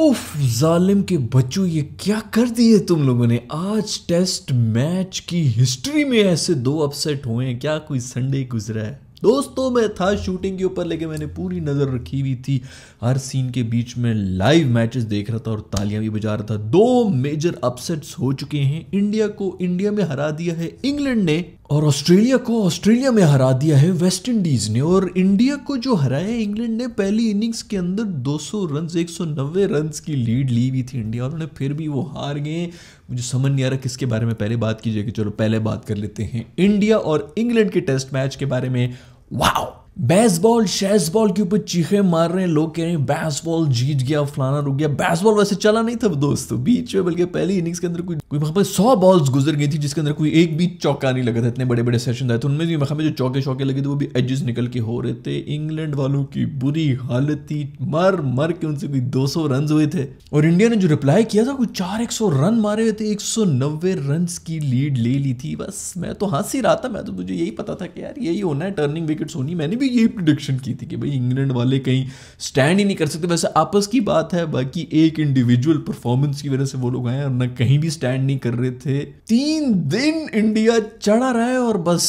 उफ जालिम के बच्चों ये क्या कर दिए तुम लोगों ने आज टेस्ट मैच की हिस्ट्री में ऐसे दो अपसेट हुए हैं क्या कोई संडे गुजरा है दोस्तों मैं था शूटिंग के ऊपर लेकिन मैंने पूरी नज़र रखी हुई थी हर सीन के बीच में लाइव मैचेस देख रहा था और तालियां भी बजा रहा था दो मेजर अपसेट्स हो चुके हैं इंडिया को इंडिया में हरा दिया है इंग्लैंड ने और ऑस्ट्रेलिया को ऑस्ट्रेलिया में हरा दिया है वेस्ट इंडीज ने और इंडिया को जो हराया है इंग्लैंड ने पहली इनिंग्स के अंदर 200 रन 190 रन की लीड ली हुई थी इंडिया और उन्हें फिर भी वो हार गए मुझे समझ नहीं आ रहा किसके बारे में पहले बात कीजिए कि चलो पहले बात कर लेते हैं इंडिया और इंग्लैंड के टेस्ट मैच के बारे में Wow. बेसबॉल शेसबॉल के ऊपर चीखे मार रहे हैं लोग कह रहे हैं बेसबॉल जीत गया फलाना रुक गया बेसबॉल वैसे चला नहीं था दोस्तों बीच में बल्कि पहली इनिंग्स के अंदर कोई कोई वहाँ पर सौ बॉल्स गुजर गई थी जिसके अंदर कोई एक भी चौका नहीं लगा था इतने बड़े बड़े सेशन आए थे उनमें भी वहाँ जो चौके चौके लगे थे वो भी एजेस निकल के हो रहे थे इंग्लैंड वालों की बुरी हालत थी मर मर के उनसे भी दो सौ रन हुए थे और इंडिया ने जो रिप्लाई किया था कोई चार एक सौ रन मारे हुए थे एक सौ नब्बे रन की लीड ले ली थी बस मैं तो हंस ही रहा था मैं तो मुझे यही पता था कि यार यही होना है टर्निंग विकेट्स होनी मैंने भी यही प्रोडिक्शन की थी कि भाई इंग्लैंड वाले कहीं स्टैंड ही नहीं कर सकते वैसे आपस की बात है बाकी एक इंडिविजुअल परफॉर्मेंस की वजह से वो लोग आए और ना कहीं भी स्टैंड नहीं कर रहे थे तीन दिन इंडिया चढ़ा रहा है और बस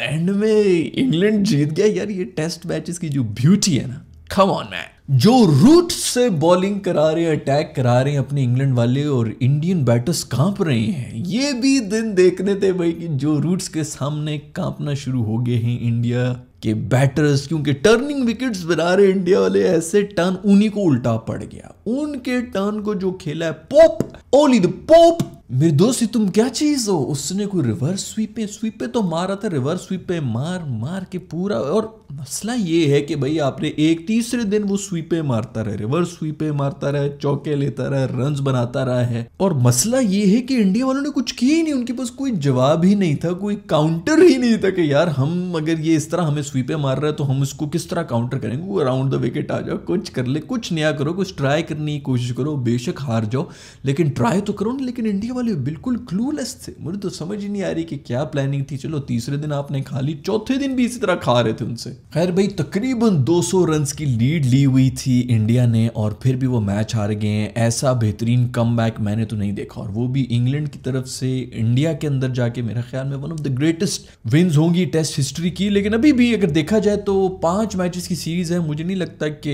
एंड में इंग्लैंड जीत गया यार ये टेस्ट मैचेस की जो ब्यूटी है ना come on man Joe Root से बॉलिंग करा रहे हैं अटैक करा रहे हैं अपने इंग्लैंड वाले और इंडियन बैटर्स कांप रहे हैं ये भी दिन देखने थे भाई कि जो रूट्स के सामने कांपना शुरू हो गए हैं इंडिया के बैटर्स क्योंकि टर्निंग विकेट्स बना रहे इंडिया वाले ऐसे टर्न उन्हीं को उल्टा पड़ गया उनके टर्न को जो खेला है पोप ओली द पोप ही तुम क्या चीज हो उसने कोई रिवर्स स्वीप पे स्वीप पे तो मारा था रिवर्स स्वीप पे मार मार के पूरा और मसला ये है कि भाई आपने एक तीसरे दिन वो स्वीपे मारता रहे रिवर्स स्वीपे मारता रहे चौके लेता रहा रन बनाता रहा है और मसला ये है कि इंडिया वालों ने कुछ किया ही नहीं उनके पास कोई जवाब ही नहीं था कोई काउंटर ही नहीं था कि यार हम अगर ये इस तरह हमें स्वीपे मार रहे तो हम इसको किस तरह काउंटर करेंगे वो अराउंड द विकेट आ जाओ कुछ कर ले कुछ नया करो कुछ ट्राई करने की कोशिश करो बेशक हार जाओ लेकिन ट्राई तो करो ना लेकिन इंडिया वाले बिल्कुल क्लूलेस थे मुझे तो समझ ही नहीं आ रही कि क्या प्लानिंग थी चलो तीसरे दिन आपने खा ली चौथे दिन भी इसी तरह खा रहे थे उनसे खैर भाई तकरीबन 200 सौ रन की लीड ली हुई थी इंडिया ने और फिर भी वो मैच हार गए हैं ऐसा बेहतरीन कम मैंने तो नहीं देखा और वो भी इंग्लैंड की तरफ से इंडिया के अंदर जाके मेरे ख्याल में one of the greatest wins होंगी टेस्ट हिस्ट्री की लेकिन अभी भी अगर देखा जाए तो पांच मैचेस की सीरीज है मुझे नहीं लगता कि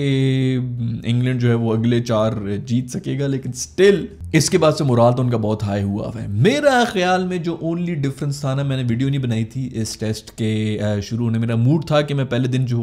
इंग्लैंड जो है वो अगले चार जीत सकेगा लेकिन स्टिल इसके बाद से मुराल तो उनका बहुत हाई अप्लाई हुआ है मेरा ख्याल में जो ओनली डिफरेंस था ना मैंने वीडियो नहीं बनाई थी इस टेस्ट के शुरू होने मेरा मूड था कि मैं पहले दिन जो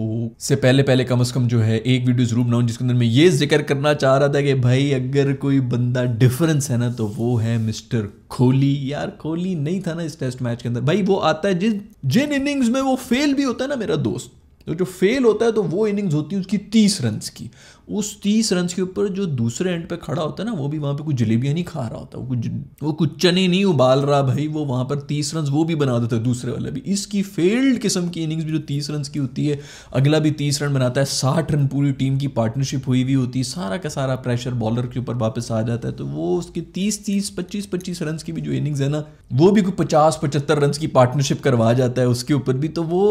से पहले पहले कम अज़ कम जो है एक वीडियो ज़रूर बनाऊँ जिसके अंदर मैं ये जिक्र करना चाह रहा था कि भाई अगर कोई बंदा डिफरेंस है ना तो वो है मिस्टर खोली यार खोली नहीं था ना इस टेस्ट मैच के अंदर भाई वो आता है जिन जिन इनिंग्स में वो फेल भी होता है ना मेरा दोस्त तो जो फेल होता है तो वो इनिंग्स होती है उसकी तीस रन की उस तीस रन के ऊपर जो दूसरे एंड पे खड़ा होता है ना वो भी वहाँ पे कुछ जलेबियाँ नहीं खा रहा होता वो कुछ वो कुछ चने नहीं उबाल रहा भाई वो वहाँ पर तीस रन वो भी बना देता है दूसरे वाला भी इसकी फेल्ड किस्म की इनिंग्स भी जो तीस रन की होती है अगला भी तीस रन बनाता है साठ रन पूरी टीम की पार्टनरशिप हुई हुई होती है सारा का सारा प्रेशर बॉलर के ऊपर वापस आ जाता है तो वो उसकी तीस तीस पच्चीस पच्चीस रन की भी जो इनिंग्स है ना वो भी कोई पचास पचहत्तर रन की पार्टनरशिप करवा जाता है उसके ऊपर भी तो वो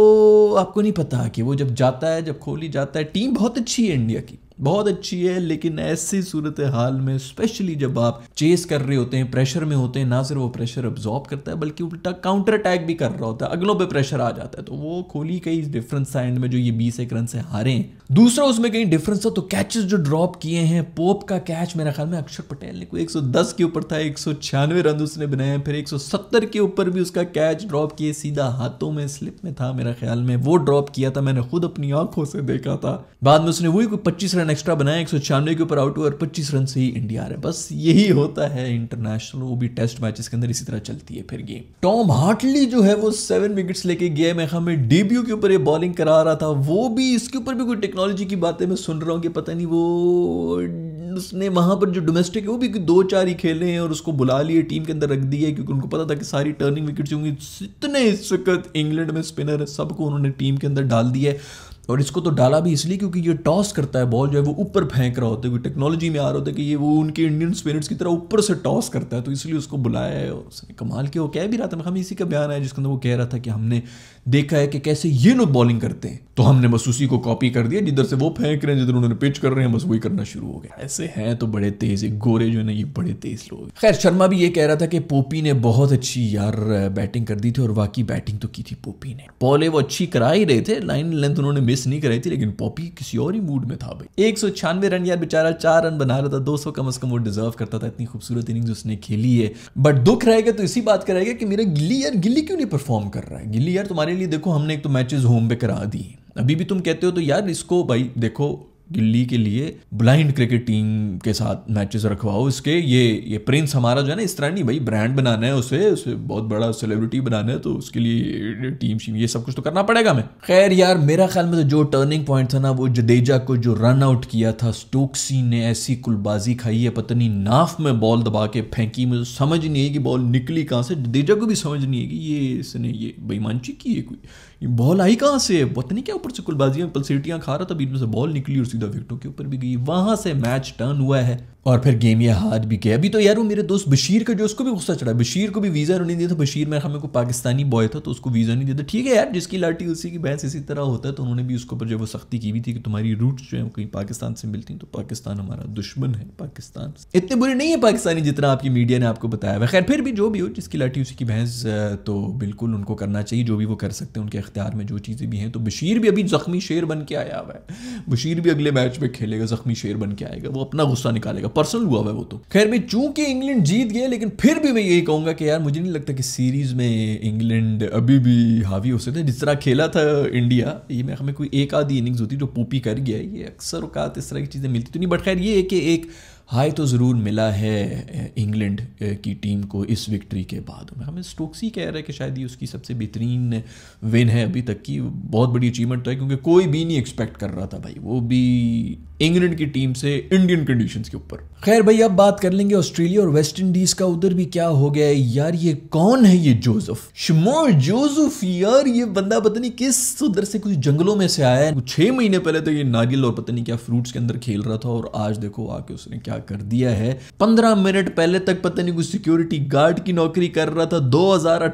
आपको नहीं पता कि वो जब जाता है जब खोली जाता है टीम बहुत अच्छी है इंडिया की बहुत अच्छी है लेकिन ऐसी सूरत हाल में स्पेशली जब आप चेस कर रहे होते हैं प्रेशर में होते हैं ना सिर्फ वो प्रेशर अब्जॉर्ब करता है बल्कि उल्टा काउंटर अटैक भी कर रहा होता है अगलों पे प्रेशर आ जाता है तो वो खोली कई डिफरेंस साइड में जो ये बीस एक रन से हारे हैं दूसरा उसमें कहीं डिफरेंस था तो कैचेस जो ड्रॉप किए हैं पोप का कैच मेरे ख्याल में अक्षर पटेल ने कोई एक के ऊपर था एक रन उसने बनाए फिर एक के ऊपर भी उसका कैच ड्रॉप किए सीधा हाथों में स्लिप में था मेरा ख्याल में वो ड्रॉप किया था मैंने खुद अपनी आंखों से देखा था बाद में उसने वही कोई पच्चीस रन रन एक्स्ट्रा बनाए एक सौ छियानवे के ऊपर आउट हुआ और पच्चीस रन से ही इंडिया आ रहा बस यही होता है इंटरनेशनल वो भी टेस्ट मैचेस के अंदर इसी तरह चलती है फिर गेम टॉम हार्टली जो है वो सेवन विकेट्स लेके गया मैं हमें डेब्यू के ऊपर ये बॉलिंग करा रहा था वो भी इसके ऊपर भी कोई टेक्नोलॉजी की बातें मैं सुन रहा हूँ कि पता नहीं वो उसने वहां पर जो डोमेस्टिक है वो भी दो चार ही खेले हैं और उसको बुला लिए टीम के अंदर रख दिया क्योंकि उनको पता था कि सारी टर्निंग विकेट्स होंगी इतने इस वक्त इंग्लैंड में स्पिनर है सबको उन्होंने टीम के अंदर डाल दिया है और इसको तो डाला भी इसलिए क्योंकि ये टॉस करता है बॉल जो है वो ऊपर फेंक रहा होता है टेक्नोलॉजी में आ रहा होता है कि ये वो उनके इंडियन स्पिनर्स की तरह ऊपर से टॉस करता है तो इसलिए उसको बुलाया है उसने कमाल के वो कह भी रहा था हम इसी का बयान आया जिसके अंदर वो कह रहा था कि हमने देखा है कि कैसे ये लोग बॉलिंग करते हैं तो हमने बस उसी को कॉपी कर दिया जिधर से वो फेंक रहे हैं जिधर उन्होंने पिच कर रहे हैं बस वही करना शुरू हो गया ऐसे हैं तो बड़े तेज एक गोरे जो है ना ये बड़े तेज लोग खैर शर्मा भी ये कह रहा था कि पोपी ने बहुत अच्छी यार बैटिंग uh, कर दी थी और वाकई बैटिंग तो की थी पोपी ने बॉले वो अच्छी करा ही रहे थे लाइन लेंथ उन्होंने मिस नहीं कर रही थी लेकिन पॉपी किसी और ही मूड में था भाई एक सौ छियानवे रन यार बेचारा चार रन बना रहा था दो सौ कम अज कम वो डिजर्व करता था इतनी खूबसूरत इनिंग्स उसने खेली है बट दुख रहेगा तो इसी बात का रहेगा कि मेरा गिल्ली यार गिल्ली क्यों नहीं परफॉर्म कर रहा है गिल्ली यार तुम्हारे लिए देखो हमने एक तो मैचेस होम पे करा दी अभी भी तुम कहते हो तो यार इसको भाई देखो दिल्ली के लिए ब्लाइंड क्रिकेट टीम के साथ मैचेस रखवाओ इसके ये ये प्रिंस हमारा जो है ना इस तरह नहीं भाई ब्रांड बनाना है उसे उसे बहुत बड़ा सेलिब्रिटी बनाना है तो उसके लिए टीम शीम ये सब कुछ तो करना पड़ेगा हमें खैर यार मेरा ख्याल में तो जो टर्निंग पॉइंट था ना वो जडेजा को जो रन आउट किया था स्टोक्सी ने ऐसी कुलबाजी खाई है पता नहीं नाफ में बॉल दबा के फेंकी मुझे तो समझ नहीं आई कि बॉल निकली कहाँ से जडेजा को भी समझ नहीं आई कि ये इसने ये बेईमानची की है कोई बॉल आई कहाँ से पता नहीं क्या ऊपर से कुलबाजियाँ पलसेटियाँ खा रहा था बीच में से बॉल निकली और सीधा दो विकटों के ऊपर भी गई वहां से मैच टर्न हुआ है और फिर गेम ये हार भी गया अभी तो यार वो मेरे दोस्त बशीर का जो उसको भी गुस्सा चढ़ा बशीर को भी वीज़ा नहीं दिया था बशीर मेरे हमें को पाकिस्तानी बॉय था तो उसको वीज़ा नहीं दिया ठीक है यार जिसकी लाठी उसी की बहस इसी तरह होता है तो उन्होंने भी उसके ऊपर जो वो सख्ती की भी थी कि तुम्हारी रूट जो है कहीं पाकिस्तान से मिलती तो पाकिस्तान हमारा दुश्मन है पाकिस्तान इतने बुरे नहीं है पाकिस्तानी जितना आपकी मीडिया ने आपको बताया हुआ खैर फिर भी जो भी हो जिसकी लाठी उसी की बहस तो बिल्कुल उनको करना चाहिए जो भी वो कर सकते हैं उनके अख्तियार में जो चीज़ें भी हैं तो बशीर भी अभी ज़ख्मी शेर बन के आया हुआ है बशीर भी अगले अगले मैच में खेलेगा जख्मी शेर बन के आएगा वो अपना गुस्सा निकालेगा पर्सनल हुआ है वो तो खैर मैं चूंकि इंग्लैंड जीत गया लेकिन फिर भी मैं यही कहूंगा कि यार मुझे नहीं लगता कि सीरीज में इंग्लैंड अभी भी हावी हो सकते जिस तरह खेला था इंडिया ये मैं हमें कोई एक आधी इनिंग्स होती जो पोपी कर गया ये अक्सर अवकात इस तरह की चीज़ें मिलती तो नहीं बट खैर ये कि एक हाई तो ज़रूर मिला है इंग्लैंड की टीम को इस विक्ट्री के बाद हमें स्टोक्स ही कह रहा है कि शायद ये उसकी सबसे बेहतरीन विन है अभी तक की बहुत बड़ी अचीवमेंट तो है क्योंकि कोई भी नहीं एक्सपेक्ट कर रहा था भाई वो भी इंग्लैंड की टीम से इंडियन कंडीशंस के ऊपर खैर भाई अब बात कर लेंगे ऑस्ट्रेलिया और वेस्ट इंडीज का उधर भी क्या हो गया है यार ये कौन है ये जोसेफ शमोर जोसेफ यार ये बंदा पता नहीं किस उधर से कुछ जंगलों में से आया है छह महीने पहले तो ये नारियल और पता नहीं क्या फ्रूट्स के अंदर खेल रहा था और आज देखो आके उसने क्या कर दिया है पंद्रह मिनट पहले तक पता नहीं कुछ सिक्योरिटी गार्ड की नौकरी कर रहा था दो हजार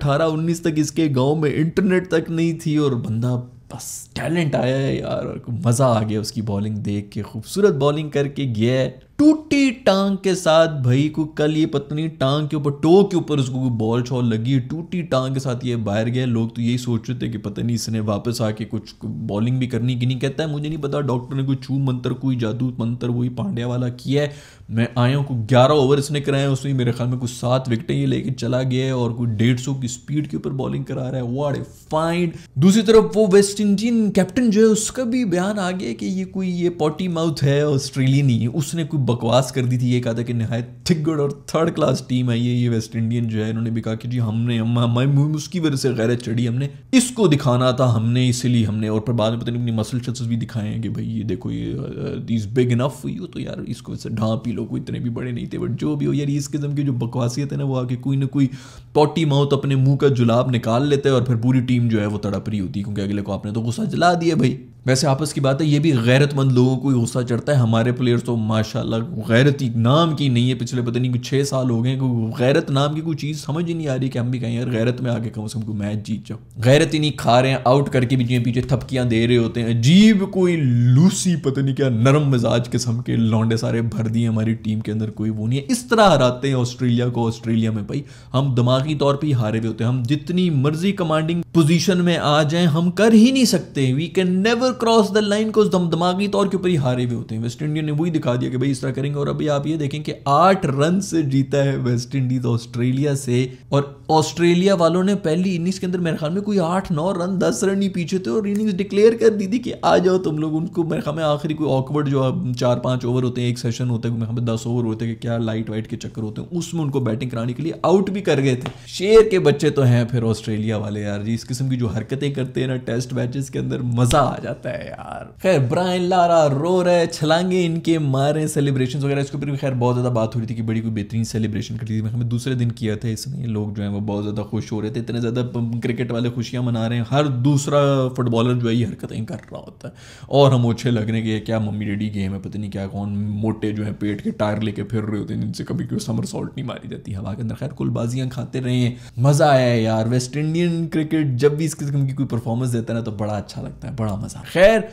तक इसके गाँव में इंटरनेट तक नहीं थी और बंदा बस टैलेंट आया है यार और मज़ा आ गया उसकी बॉलिंग देख के खूबसूरत बॉलिंग करके गया है टूटी टांग के साथ भाई को कल ये पत्नी टांग के ऊपर टो के ऊपर उसको बॉल छोल लगी टूटी टांग के साथ ये बाहर गए लोग तो यही सोच रहे थे कि पता नहीं इसने वापस आके कुछ बॉलिंग भी करनी कि नहीं कहता है मुझे नहीं पता डॉक्टर ने कोई छू मंत्र कोई जादू मंत्र वही पांड्या वाला किया है मैं आया हूँ कुछ ग्यारह ओवर इसने कराए हैं उसमें मेरे ख्याल में कुछ सात विकटें ये लेके चला गया है और कोई डेढ़ सौ की स्पीड के ऊपर बॉलिंग करा रहा है वाट ए फाइन दूसरी तरफ वो वेस्ट इंडियन कैप्टन जो है उसका भी बयान आ गया कि ये कोई ये पॉटी माउथ है ऑस्ट्रेलियन ही उसने कोई बकवास कर दी थी ये कहा था कि नहायत थिगड़ और थर्ड क्लास टीम है ये ये वेस्ट इंडियन जो है इन्होंने भी कहा कि जी हमने हमारे उसकी वजह से गैरत चढ़ी हमने इसको दिखाना था हमने इसीलिए हमने और फिर बाद में पता नहीं अपनी मसल शसल भी दिखाए हैं कि भाई ये देखो ये दिस बिग इनफ हुई हो तो यार इसको वैसे ढांप ही लो कोई इतने भी बड़े नहीं थे बट जो भी हो यार इस किस्म की जो बकवासियत है ना वो आके कोई ना कोई पोटी माउथ अपने मुंह का जुलाब निकाल लेते हैं और फिर पूरी टीम जो है वो तड़प रही होती क्योंकि अगले को आपने तो गुस्सा जला दिया भाई वैसे आपस की बात है ये भी गैरतमंद लोगों को ही गुस्सा चढ़ता है हमारे प्लेयर्स तो माशाल्लाह गैरती नाम की नहीं है पिछले पता नहीं छः साल हो गए कोई गैरत नाम की कोई चीज़ समझ ही नहीं आ रही कि हम भी कहें यार गैरत में आके कम से कम कोई मैच जीत जाओ गैरत ही नहीं खा रहे हैं आउट करके भी जिन्हें पीछे थपकियाँ दे रहे होते हैं अजीब कोई लूसी पता नहीं क्या नरम मिजाज किस्म के लौंडे सारे भर दिए हमारी टीम के अंदर कोई वो नहीं है इस तरह हराते हैं ऑस्ट्रेलिया को ऑस्ट्रेलिया में भाई हम दिमागी तौर पर ही हारे हुए होते हैं हम जितनी मर्जी कमांडिंग पोजिशन में आ जाए हम कर ही नहीं सकते we can never cross the line को दिमागी तौर के ऊपर ही हारे हुए होते हैं वेस्ट इंडीज ने वही दिखा दिया कि भाई इस तरह करेंगे और अभी आप ये देखें कि आठ रन से जीता है वेस्ट इंडीज ऑस्ट्रेलिया से और ऑस्ट्रेलिया वालों ने पहली इनिंग्स के अंदर मेरे ख्याल में कोई आठ नौ रन दस रन ही पीछे थे और इनिंग्स डिक्लेयर कर दी थी कि आ जाओ तुम लोग उनको मेरे ख्याल में आखिरी कोई ऑकवर्ड जो चार पाँच ओवर होते हैं एक सेशन होता है मेरे ख्याल दस ओवर होते हैं कि क्या लाइट वाइट के चक्कर होते हैं उसमें उनको बैटिंग कराने के लिए आउट भी कर गए थे शेर के बच्चे तो हैं फिर ऑस्ट्रेलिया वाले यार जी इस किस्म की जो हरकतें करते हैं ना टेस्ट मैचेस के अंदर मज़ा आ जाता है जाता है यार खैर ब्राइन लारा रो रहे छलांगे इनके मारे सेलिब्रेशन वगैरह इसके ऊपर भी खैर बहुत ज़्यादा बात हो रही थी कि बड़ी कोई बेहतरीन सेलिब्रेशन कर रही थी हमें दूसरे दिन किया था इसमें लोग जो है वो बहुत ज़्यादा खुश हो रहे थे इतने ज़्यादा क्रिकेट वाले खुशियां मना रहे हैं हर दूसरा फुटबॉलर जो है ये हरकतें कर रहा होता है और हम ओछे लग रहे हैं कि क्या मम्मी डेडी गेम है पता नहीं क्या कौन मोटे जो है पेट के टायर लेके फिर रहे होते हैं जिनसे कभी कोई समर सॉल्ट नहीं मारी जाती हवा के अंदर खैर कुल बाजियां खाते रहे हैं मज़ा आया यार वेस्ट इंडियन क्रिकेट जब भी इस किस्म की कोई परफॉर्मेंस देता है ना तो बड़ा अच्छा लगता है बड़ा मज़ा खैर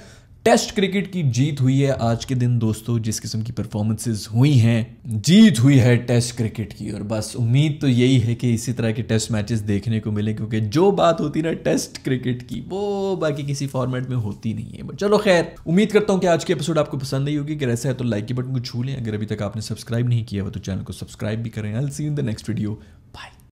टेस्ट क्रिकेट की जीत हुई है आज के दिन दोस्तों जिस किस्म की परफॉर्मेंसेज हुई हैं जीत हुई है टेस्ट क्रिकेट की और बस उम्मीद तो यही है कि इसी तरह के टेस्ट मैचेस देखने को मिले क्योंकि जो बात होती ना टेस्ट क्रिकेट की वो बाकी किसी फॉर्मेट में होती नहीं है बट चलो खैर उम्मीद करता हूँ कि आज की एपिसोड आपको पसंद नहीं होगी अगर ऐसा है तो लाइक के बटन को छू लें अगर अभी तक आपने सब्सक्राइब नहीं किया तो चैनल को सब्सक्राइब भी करें I see in the next video